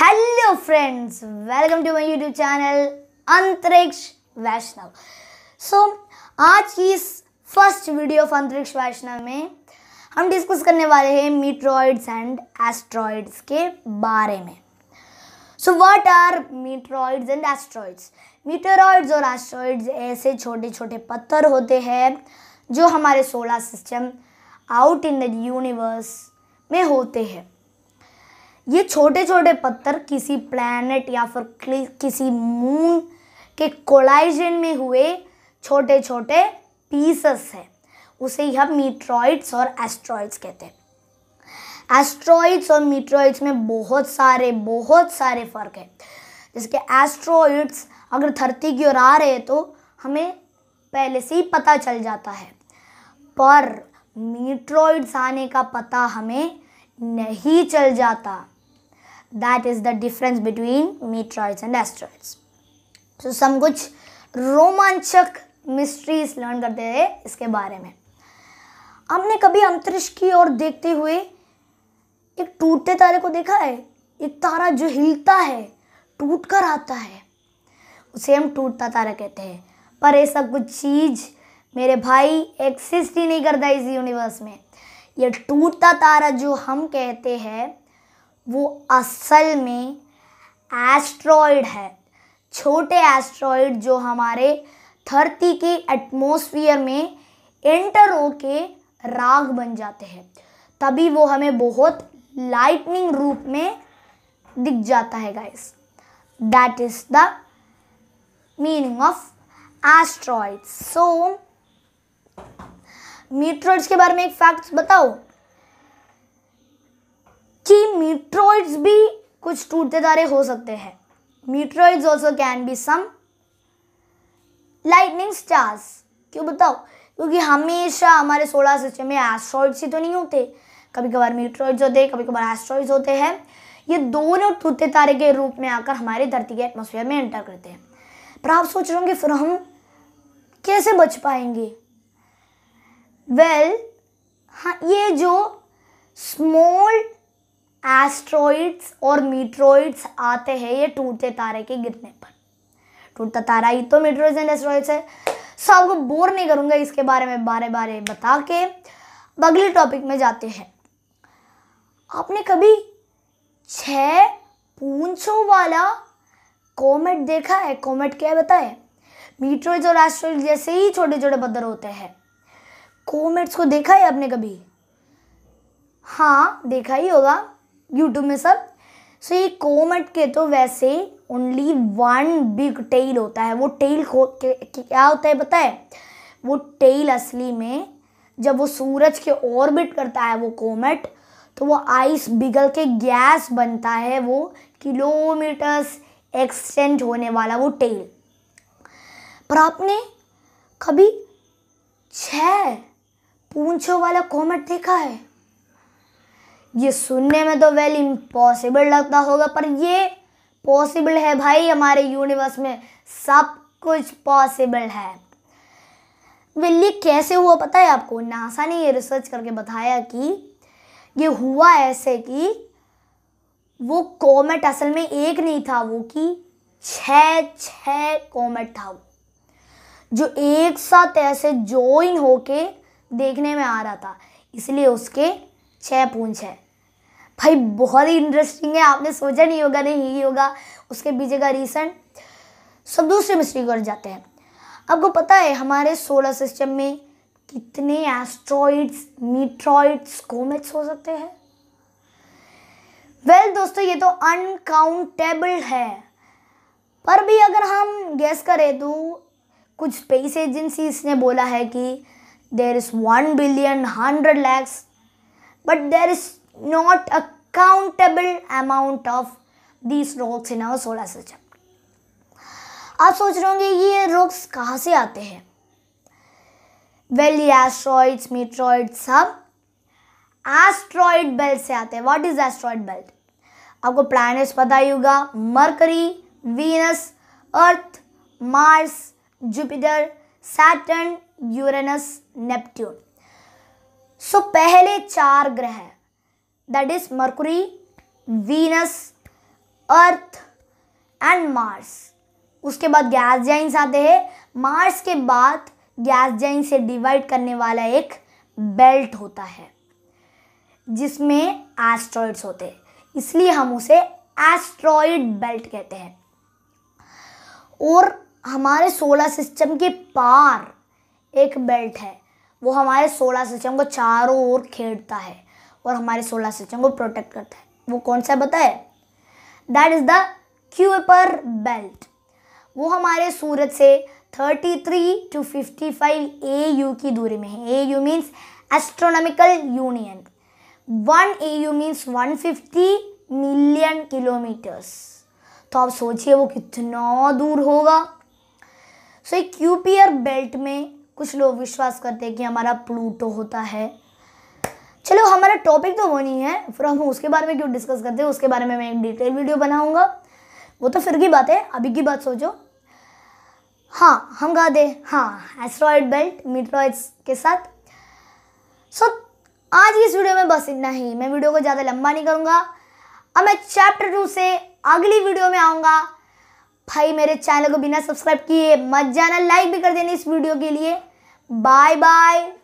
Hello friends welcome to my YouTube channel Antariksh Vaishnav सो आज की इस फर्स्ट वीडियो ऑफ अंतरिक्ष वैष्णव में हम डिस्कस करने वाले हैं मीट्रॉइड्स एंड एस्ट्रॉइड्स के बारे में so what are meteoroids and asteroids meteoroids और एस्ट्रॉइड्स ऐसे छोटे छोटे पत्थर होते हैं जो हमारे solar system out in the universe में होते हैं ये छोटे छोटे पत्थर किसी प्लैनेट या फिर किसी मून के कोलाइजन में हुए छोटे छोटे पीसेस है उसे ही हम मीट्रॉइड्स और एस्ट्रॉइड्स कहते हैं एस्ट्रॉइड्स और मीट्रॉइड्स में बहुत सारे बहुत सारे फ़र्क है जैसे कि एस्ट्रॉइड्स अगर धरती की ओर आ रहे हैं तो हमें पहले से ही पता चल जाता है पर मीट्रॉइड्स आने का पता हमें नहीं चल जाता that is the difference between meteoroids and asteroids So, some कुछ रोमांचक मिस्ट्रीज लर्न करते रहे इसके बारे में हमने कभी अंतरिक्ष की ओर देखते हुए एक टूटते तारे को देखा है एक तारा जो हिलता है टूट कर आता है उसे हम टूटता तारा कहते हैं पर ये सब कुछ चीज़ मेरे भाई एक्सिस्ट ही नहीं करता इस यूनिवर्स में यह टूटता तारा जो हम कहते हैं वो असल में एस्ट्रॉयड है छोटे एस्ट्रॉयड जो हमारे धरती के एटमोसफियर में एंटर हो के राग बन जाते हैं तभी वो हमें बहुत लाइटनिंग रूप में दिख जाता है guys that is the meaning of asteroid so meteoroids के बारे में एक फैक्ट्स बताओ कि मीट्रॉइड्स भी कुछ टूटते तारे हो सकते हैं meteoroids also can be some lightning stars क्यों बताओ क्योंकि हमेशा हमारे सोलर सिस्टम में एस्ट्रॉइड्स ही तो नहीं होते कभी कभार मीट्रॉइड्स होते हैं कभी कभार एस्ट्रॉइड्स होते हैं ये दोनों टूटते तारे के रूप में आकर हमारे धरती के एटमोसफियर में एंटर करते हैं पर आप सोच रहे होंगे फिर हम कैसे बच पाएंगे वेल well, हाँ ये जो स्मॉल एस्ट्रॉइड्स और मीट्रॉइड्स आते हैं ये टूटते तारे के गिरने पर टूटता तारा ही तो मीट्रोइ एंड एस्ट्रॉइड्स है सो आपको बोर नहीं करूँगा इसके बारे में बारे बारे बता के अगले टॉपिक में जाते हैं आपने कभी छो वाला कॉमेट देखा है कॉमेट क्या है बताए मीट्रॉइड्स और एस्ट्रॉइड जैसे ही छोटे छोटे बदर होते हैं कॉमेट्स को देखा है आपने कभी हाँ देखा ही होगा यूट्यूब में सब सो ये कोमट के तो वैसे ओनली वन बिग टेल होता है वो टेल खो क्या होता है पता है वो टेल असली में जब वो सूरज के ऑर्बिट करता है वो कोमेट तो वो आइस बिगल के गैस बनता है वो किलोमीटर्स एक्सटेंड होने वाला वो टेल पर आपने कभी छः पूछो वाला कोमेट देखा है ये सुनने में तो वेल इम्पॉसिबल लगता होगा पर ये पॉसिबल है भाई हमारे यूनिवर्स में सब कुछ पॉसिबल है वेल ये कैसे हुआ पता है आपको नासा ने ये रिसर्च करके बताया कि ये हुआ ऐसे कि वो कॉमेट असल में एक नहीं था वो कि छ छ कॉमेट था वो जो एक साथ ऐसे जॉइन होके देखने में आ रहा था इसलिए उसके छः पूंछ है भाई बहुत ही इंटरेस्टिंग है आपने सोचा नहीं होगा नहीं ही होगा उसके पीछे का रीज़न सब दूसरे मिस्ट्री कर जाते हैं आपको पता है हमारे सोलर सिस्टम में कितने एस्ट्रॉइड्स मीट्रॉइड्स कोमेट्स हो सकते हैं वेल well, दोस्तों ये तो अनकाउंटेबल है पर भी अगर हम गैस करें तो कुछ स्पेस एजेंसीज ने बोला है कि there is one billion hundred lakhs but there is not a countable amount of these rocks in our solar system. आप सोच रहे होंगे ये रॉक्स कहाँ से आते हैं वेल ये एस्ट्रॉइड्स मीट्रॉइड सब एस्ट्रॉइड बेल्ट से आते हैं व्हाट इज एस्ट्रॉइड बेल्ट आपको प्लैनेट्स पता ही होगा Mercury Venus Earth Mars Jupiter Saturn Uranus Neptune so पहले चार ग्रह हैं that is Mercury, Venus, Earth and Mars. उसके बाद गैस जाइंस आते हैं मार्स के बाद गैस जाइंस से डिवाइड करने वाला एक बेल्ट होता है जिसमें एस्ट्रॉइड्स होते हैं इसलिए हम उसे एस्ट्रॉइड बेल्ट कहते हैं और हमारे सोलर सिस्टम के पार एक बेल्ट है वो हमारे सोलर सिस्टम को चारों ओर खेड़ता है और हमारे सोलर सिस्टम को प्रोटेक्ट करता है वो कौन सा बताए that is the Kuiper belt वो हमारे सूरज से 33 टू 55 फाइव ए यू की दूरी में है A U means astronomical union one A AU means 150 million kilometres तो आप सोचिए वो कितना दूर होगा सो so, एक क्यूपियर बेल्ट में कुछ लोग विश्वास करते हैं कि हमारा प्लूटो होता है चलो हमारा टॉपिक तो वो नहीं है फिर हम उसके बारे में क्यों डिस्कस करते हैं उसके बारे में मैं एक डिटेल वीडियो बनाऊँगा वो तो फिर की बात है अभी की बात सोचो हाँ हम गा दे हाँ एस्ट्रॉयड बेल्ट मीट्रॉइड्स के साथ सो so, आज की इस वीडियो में बस इतना ही मैं वीडियो को ज़्यादा लंबा नहीं करूँगा अब मैं चैप्टर टू से अगली वीडियो में आऊँगा भाई मेरे चैनल को बिना सब्सक्राइब किए मत जाना लाइक भी कर देना इस वीडियो के लिए बाय बाय